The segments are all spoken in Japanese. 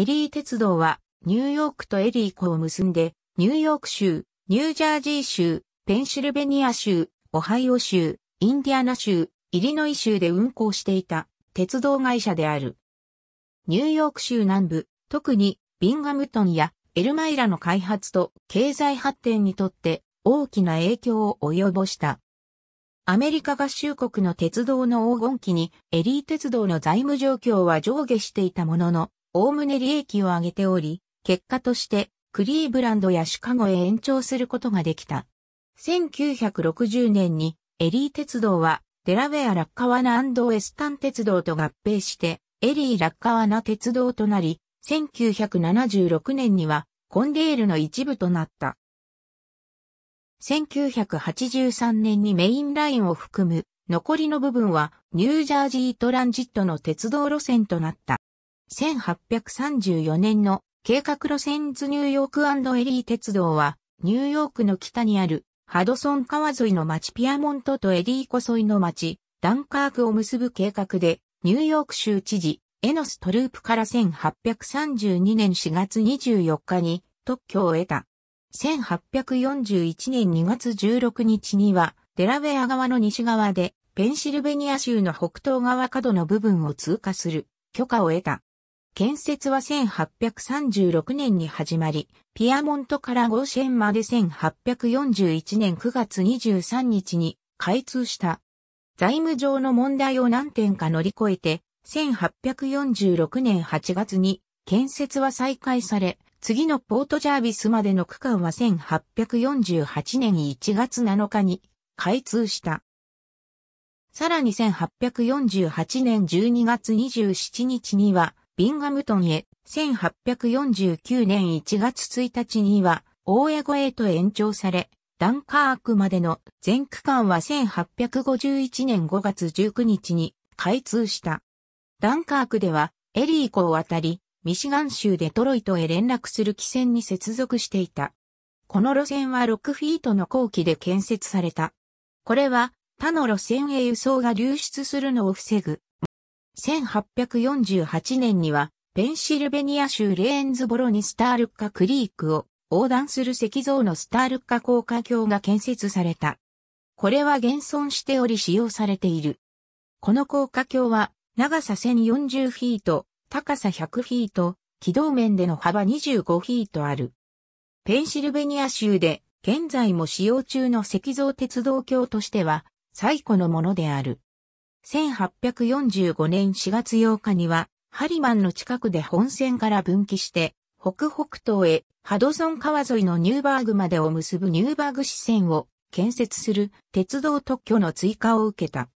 エリー鉄道は、ニューヨークとエリー湖を結んで、ニューヨーク州、ニュージャージー州、ペンシルベニア州、オハイオ州、インディアナ州、イリノイ州で運行していた鉄道会社である。ニューヨーク州南部、特にビンガムトンやエルマイラの開発と経済発展にとって大きな影響を及ぼした。アメリカ合衆国の鉄道の黄金期にエリー鉄道の財務状況は上下していたものの、おおむね利益を上げており、結果としてクリーブランドやシカゴへ延長することができた。1960年にエリー鉄道はデラウェア・ラッカワナウスタン鉄道と合併して、エリー・ラッカワナ鉄道となり、1976年にはコンデールの一部となった。1983年にメインラインを含む残りの部分はニュージャージートランジットの鉄道路線となった。1834年の計画路線図ニューヨークエリー鉄道は、ニューヨークの北にあるハドソン川沿いの町ピアモントとエリー湖沿いの町、ダンカークを結ぶ計画で、ニューヨーク州知事、エノス・トループから1832年4月24日に特許を得た。1841年2月16日には、デラウェア側の西側で、ペンシルベニア州の北東側角の部分を通過する許可を得た。建設は1836年に始まり、ピアモントからゴーシェンまで1841年9月23日に開通した。財務上の問題を何点か乗り越えて、1846年8月に建設は再開され、次のポートジャービスまでの区間は1848年1月7日に開通した。さらに1848年12月27日には、ビンガムトンへ、1849年1月1日には、大江越えと延長され、ダンカークまでの全区間は1851年5月19日に開通した。ダンカークでは、エリー湖を渡り、ミシガン州デトロイトへ連絡する汽船に接続していた。この路線は6フィートの後期で建設された。これは他の路線へ輸送が流出するのを防ぐ1848年には、ペンシルベニア州レーンズボロにスタールッカクリークを横断する石像のスタールッカ高架橋が建設された。これは現存しており使用されている。この高架橋は、長さ1040フィート、高さ100フィート、軌道面での幅25フィートある。ペンシルベニア州で現在も使用中の石像鉄道橋としては最古のものである。1845年4月8日には、ハリマンの近くで本線から分岐して、北北東へハドソン川沿いのニューバーグまでを結ぶニューバーグ支線を建設する鉄道特許の追加を受けた。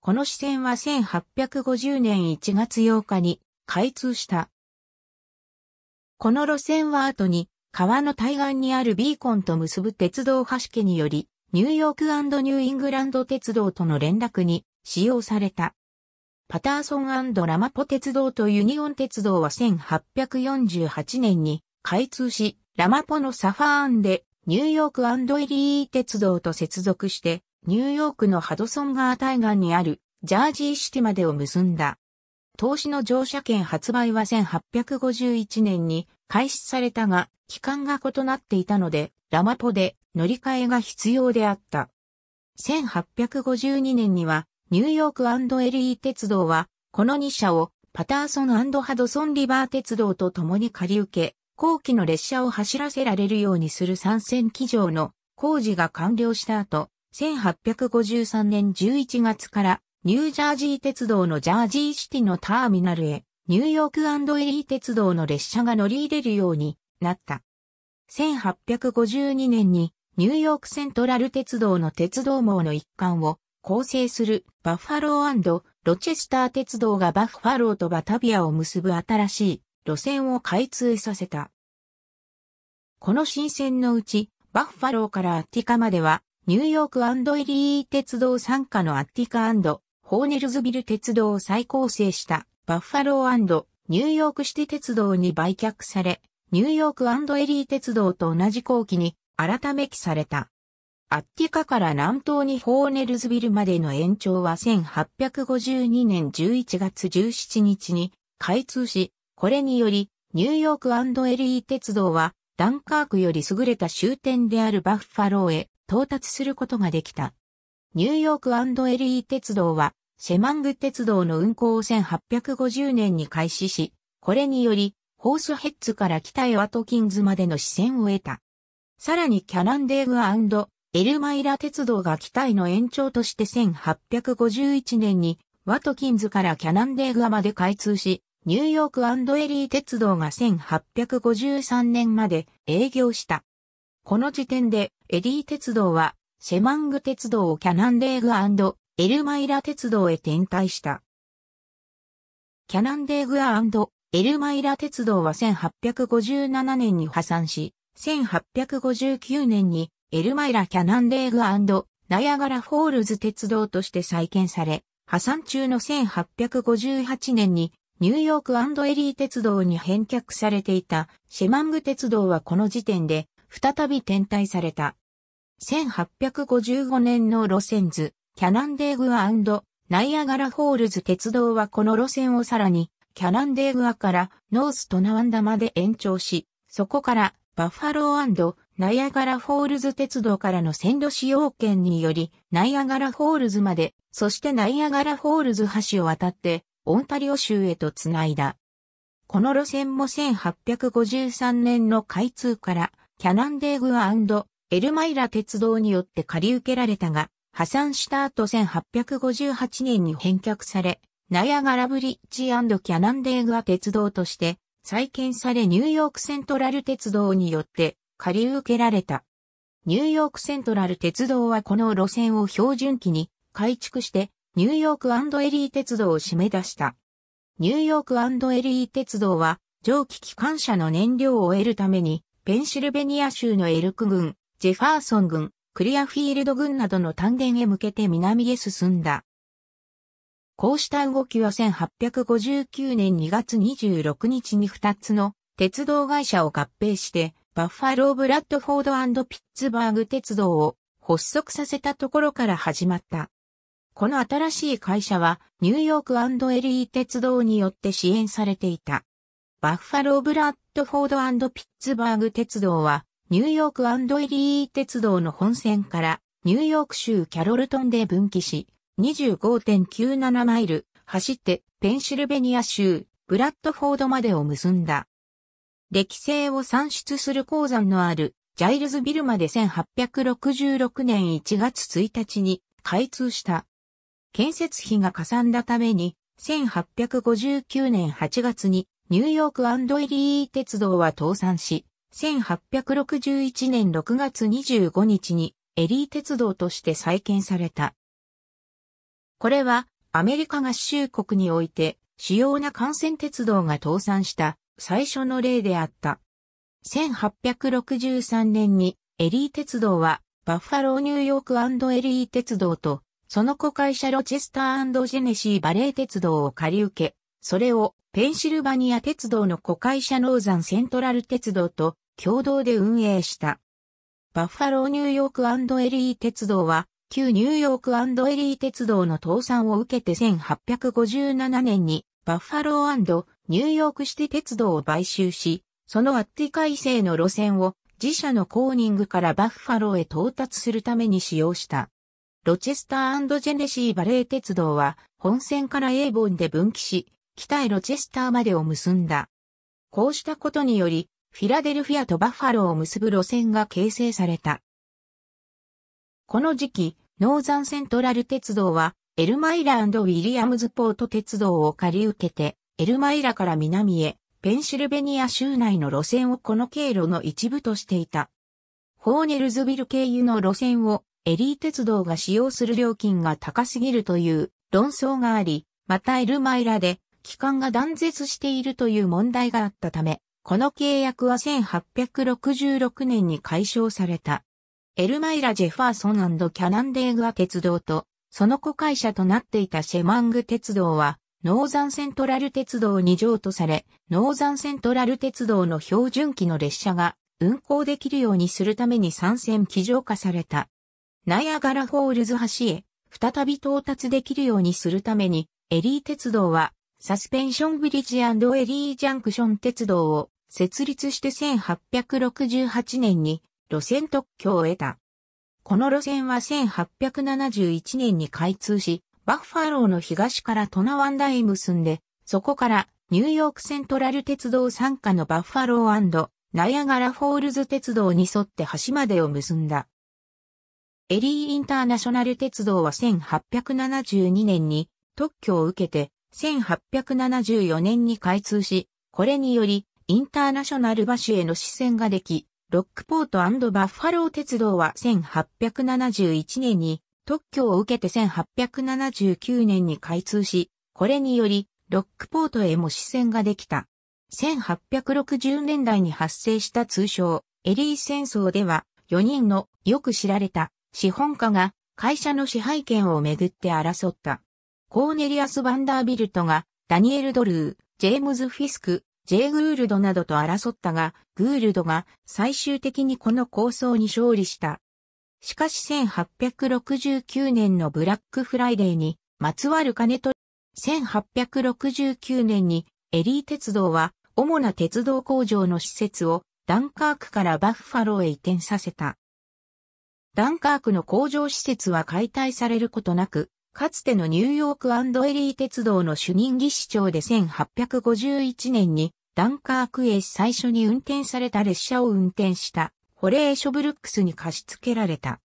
この支線は1850年1月8日に開通した。この路線は後に川の対岸にあるビーコンと結ぶ鉄道橋家により、ニューヨークニューイングランド鉄道との連絡に使用された。パターソンラマポ鉄道とユニオン鉄道は1848年に開通し、ラマポのサファーンでニューヨークエリー鉄道と接続して、ニューヨークのハドソン川対岸にあるジャージーシティまでを結んだ。投資の乗車券発売は1851年に開始されたが、期間が異なっていたので、ラマポで乗り換えが必要であった。1852年にはニューヨークエリー鉄道は、この2社をパターソンハドソンリバー鉄道と共に借り受け、後期の列車を走らせられるようにする参戦機場の工事が完了した後、1853年11月からニュージャージー鉄道のジャージーシティのターミナルへニューヨークエリー鉄道の列車が乗り入れるようになった。1852年にニューヨークセントラル鉄道の鉄道網の一環を構成するバッファローロチェスター鉄道がバッファローとバタビアを結ぶ新しい路線を開通させた。この新線のうち、バッファローからアッティカまでは、ニューヨークエリー鉄道参加のアッティカホーネルズビル鉄道を再構成したバッファローニューヨークシティ鉄道に売却され、ニューヨークエリー鉄道と同じ後期に改め記された。アッティカから南東にホーネルズビルまでの延長は1852年11月17日に開通し、これによりニューヨーク &LE 鉄道はダンカークより優れた終点であるバッファローへ到達することができた。ニューヨーク &LE 鉄道はシェマング鉄道の運行を1850年に開始し、これによりホースヘッズから北へワトキンズまでの支線を得た。さらにキャランデーグエルマイラ鉄道が機体の延長として1851年にワトキンズからキャナンデーグアまで開通し、ニューヨークエリー鉄道が1853年まで営業した。この時点でエリー鉄道はシェマング鉄道をキャナンデーグアエルマイラ鉄道へ転開した。キャナンデーグアエルマイラ鉄道は1857年に破産し、1859年にエルマイラ・キャナンデーグナイアガラフォールズ鉄道として再建され、破産中の1858年にニューヨークエリー鉄道に返却されていたシェマング鉄道はこの時点で再び転退された。1855年の路線図、キャナンデーグナイアガラフォールズ鉄道はこの路線をさらにキャナンデーグアからノーストナワンダまで延長し、そこからバッファローナイアガラフォールズ鉄道からの線路使用権により、ナイアガラフォールズまで、そしてナイアガラフォールズ橋を渡って、オンタリオ州へとつないだ。この路線も1853年の開通から、キャナンデーグアエルマイラ鉄道によって借り受けられたが、破産した後1858年に返却され、ナイアガラブリッジキャナンデーグア鉄道として再建されニューヨークセントラル鉄道によって借り受けられた。ニューヨークセントラル鉄道はこの路線を標準機に改築してニューヨークエリー鉄道を締め出した。ニューヨークエリー鉄道は蒸気機関車の燃料を得るためにペンシルベニア州のエルク軍、ジェファーソン軍、クリアフィールド軍などの単元へ向けて南へ進んだ。こうした動きは1859年2月26日に2つの鉄道会社を合併してバッファロー・ブラッドフォードピッツバーグ鉄道を発足させたところから始まった。この新しい会社はニューヨークエリー鉄道によって支援されていた。バッファロー・ブラッドフォードピッツバーグ鉄道はニューヨークエリー鉄道の本線からニューヨーク州キャロルトンで分岐し25.97マイル走ってペンシルベニア州ブラッドフォードまでを結んだ。歴性を算出する鉱山のあるジャイルズビルまで1866年1月1日に開通した。建設費がかさんだために、1859年8月にニューヨークイリー鉄道は倒産し、1861年6月25日にエリー鉄道として再建された。これはアメリカ合衆国において主要な幹線鉄道が倒産した最初の例であった。1863年にエリー鉄道はバッファローニューヨークエリー鉄道とその子会社ロチェスタージェネシーバレー鉄道を借り受け、それをペンシルバニア鉄道の子会社ノーザンセントラル鉄道と共同で運営した。バッファローニューヨークエリー鉄道は旧ニューヨークエリー鉄道の倒産を受けて1857年にバッファローニューヨーク市テ鉄道を買収し、そのアッティ改正の路線を自社のコーニングからバッファローへ到達するために使用した。ロチェスタージェネシーバレー鉄道は本線からエーボンで分岐し、北へロチェスターまでを結んだ。こうしたことにより、フィラデルフィアとバッファローを結ぶ路線が形成された。この時期、ノーザンセントラル鉄道は、エルマイラウィリアムズポート鉄道を借り受けて、エルマイラから南へ、ペンシルベニア州内の路線をこの経路の一部としていた。ホーネルズビル経由の路線をエリー鉄道が使用する料金が高すぎるという論争があり、またエルマイラで機関が断絶しているという問題があったため、この契約は1866年に解消された。エルマイラ・ジェファーソンキャナンデーグア鉄道と、その子会社となっていたシェマング鉄道は、ノーザンセントラル鉄道2条とされ、ノーザンセントラル鉄道の標準機の列車が運行できるようにするために参戦機上化された。ナイアガラフォールズ橋へ再び到達できるようにするために、エリー鉄道はサスペンションブリッジエリージャンクション鉄道を設立して1868年に路線特許を得た。この路線は1871年に開通し、バッファローの東からトナワンダへ結んで、そこからニューヨークセントラル鉄道参加のバッファローナイアガラフォールズ鉄道に沿って橋までを結んだ。エリーインターナショナル鉄道は1872年に特許を受けて1874年に開通し、これによりインターナショナル橋への支線ができ、ロックポートバッファロー鉄道は1871年に特許を受けて1879年に開通し、これにより、ロックポートへも支線ができた。1860年代に発生した通称、エリー戦争では、4人のよく知られた資本家が会社の支配権をめぐって争った。コーネリアス・バンダービルトが、ダニエル・ドルー、ジェームズ・フィスク、ジェイ・グールドなどと争ったが、グールドが最終的にこの構想に勝利した。しかし1869年のブラックフライデーにまつわる金取り、1869年にエリー鉄道は主な鉄道工場の施設をダンカークからバッファローへ移転させた。ダンカークの工場施設は解体されることなく、かつてのニューヨークエリー鉄道の主任技師長で1851年にダンカークへ最初に運転された列車を運転した。ホレーショ・ブルックスに貸し付けられた。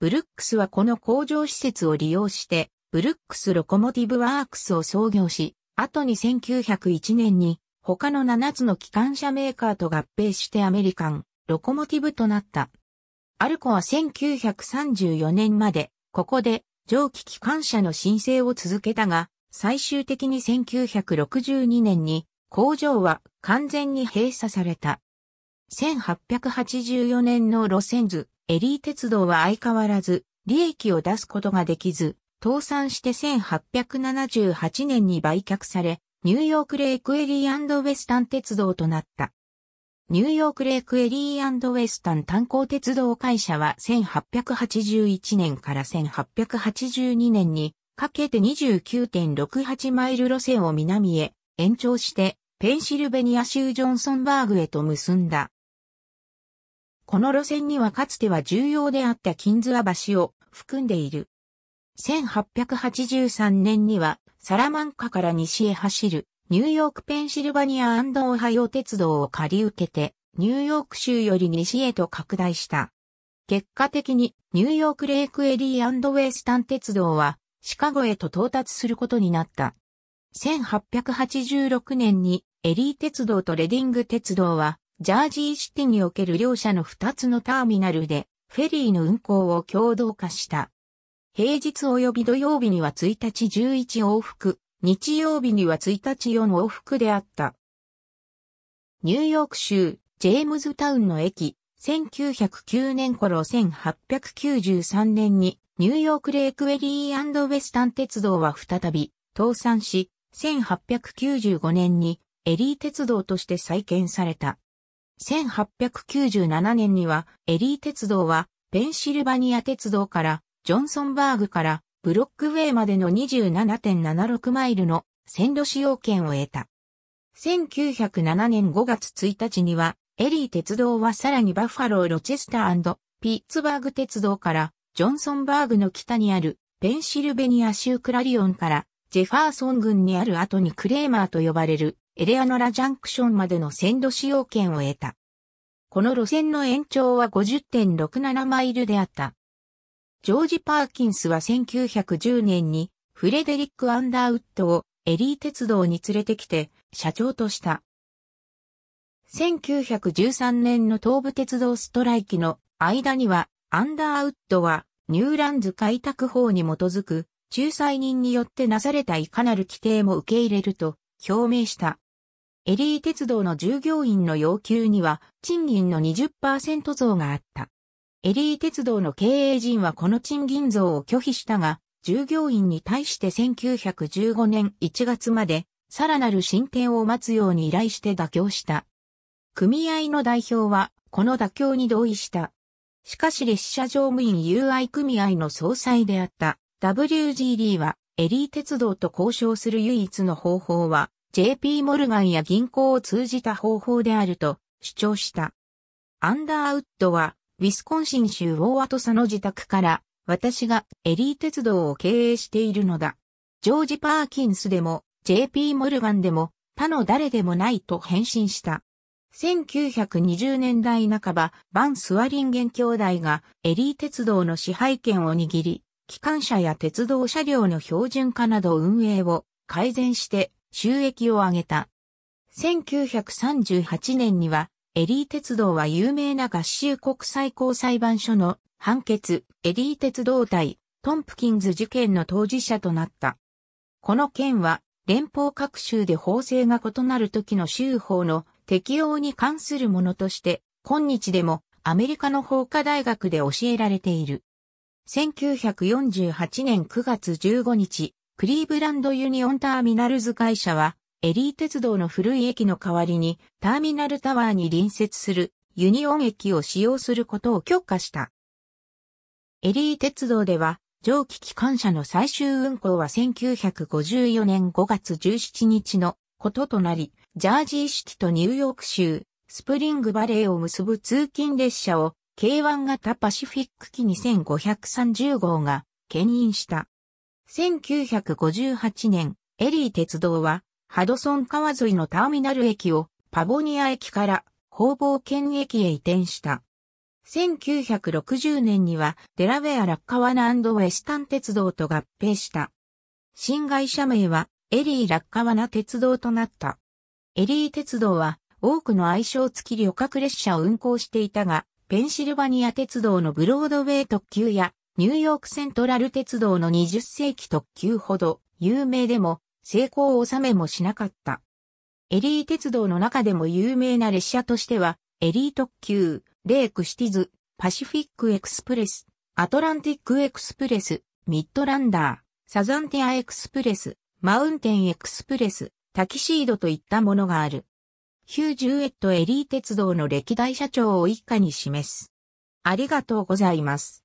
ブルックスはこの工場施設を利用して、ブルックス・ロコモティブ・ワークスを創業し、後に1901年に他の7つの機関車メーカーと合併してアメリカン、ロコモティブとなった。アルコは1934年まで、ここで蒸気機関車の申請を続けたが、最終的に1962年に工場は完全に閉鎖された。1884年の路線図、エリー鉄道は相変わらず、利益を出すことができず、倒産して1878年に売却され、ニューヨークレイクエリーウェスタン鉄道となった。ニューヨークレイクエリーウェスタン炭鉱鉄道会社は1881年から1882年にかけて29.68マイル路線を南へ延長してペンシルベニア州ジョンソンバーグへと結んだ。この路線にはかつては重要であった金沢橋を含んでいる。1883年にはサラマンカから西へ走るニューヨークペンシルバニアオハイオ鉄道を借り受けてニューヨーク州より西へと拡大した。結果的にニューヨークレイクエリーウェスタン鉄道はシカゴへと到達することになった。1886年にエリー鉄道とレディング鉄道はジャージーシティにおける両社の2つのターミナルで、フェリーの運行を共同化した。平日及び土曜日には1日11往復、日曜日には1日4往復であった。ニューヨーク州、ジェームズタウンの駅、1909年頃1893年に、ニューヨークレイクウェリーウェスタン鉄道は再び、倒産し、1895年にエリー鉄道として再建された。1897年には、エリー鉄道は、ペンシルバニア鉄道から、ジョンソンバーグから、ブロックウェイまでの27.76マイルの線路使用権を得た。1907年5月1日には、エリー鉄道はさらにバッファロー・ロチェスターピッツバーグ鉄道から、ジョンソンバーグの北にあるペンシルベニア州クラリオンから、ジェファーソン郡にある後にクレーマーと呼ばれるエレアノラジャンクションまでの線路使用権を得た。この路線の延長は50.67マイルであった。ジョージ・パーキンスは1910年にフレデリック・アンダーウッドをエリー鉄道に連れてきて社長とした。1913年の東武鉄道ストライキの間にはアンダーウッドはニューランズ開拓法に基づく仲裁人によってなされたいかなる規定も受け入れると表明した。エリー鉄道の従業員の要求には賃金の20%増があった。エリー鉄道の経営陣はこの賃金増を拒否したが、従業員に対して1915年1月までさらなる進展を待つように依頼して妥協した。組合の代表はこの妥協に同意した。しかし列車乗務員 UI 組合の総裁であった WGD はエリー鉄道と交渉する唯一の方法は、JP モルガンや銀行を通じた方法であると主張した。アンダーウッドは、ウィスコンシン州ウォーアトサの自宅から、私がエリー鉄道を経営しているのだ。ジョージ・パーキンスでも、JP モルガンでも、他の誰でもないと返信した。1920年代半ば、バン・スワリンゲン兄弟がエリー鉄道の支配権を握り、機関車や鉄道車両の標準化など運営を改善して収益を上げた。1938年には、エリー鉄道は有名な合衆国最高裁判所の判決、エリー鉄道対トンプキンズ事件の当事者となった。この件は、連邦各州で法制が異なる時の州法の適用に関するものとして、今日でもアメリカの法科大学で教えられている。1948年9月15日、クリーブランドユニオンターミナルズ会社は、エリー鉄道の古い駅の代わりに、ターミナルタワーに隣接するユニオン駅を使用することを許可した。エリー鉄道では、蒸気機関車の最終運行は1954年5月17日のこととなり、ジャージーシティとニューヨーク州、スプリングバレーを結ぶ通勤列車を K1 型パシフィック機2530号が牽引した。1958年、エリー鉄道は、ハドソン川沿いのターミナル駅をパボニア駅から方房県駅へ移転した。1960年にはデラウェア・ラッカワナウェスタン鉄道と合併した。新会社名はエリー・ラッカワナ鉄道となった。エリー鉄道は多くの愛称付き旅客列車を運行していたが、ペンシルバニア鉄道のブロードウェイ特急やニューヨークセントラル鉄道の20世紀特急ほど有名でも成功を収めもしなかった。エリー鉄道の中でも有名な列車としては、エリー特急、レイクシティズ、パシフィックエクスプレス、アトランティックエクスプレス、ミッドランダー、サザンティアエクスプレス、マウンテンエクスプレス、タキシードといったものがある。ヒュー・ジュエット・エリー鉄道の歴代社長を以下に示す。ありがとうございます。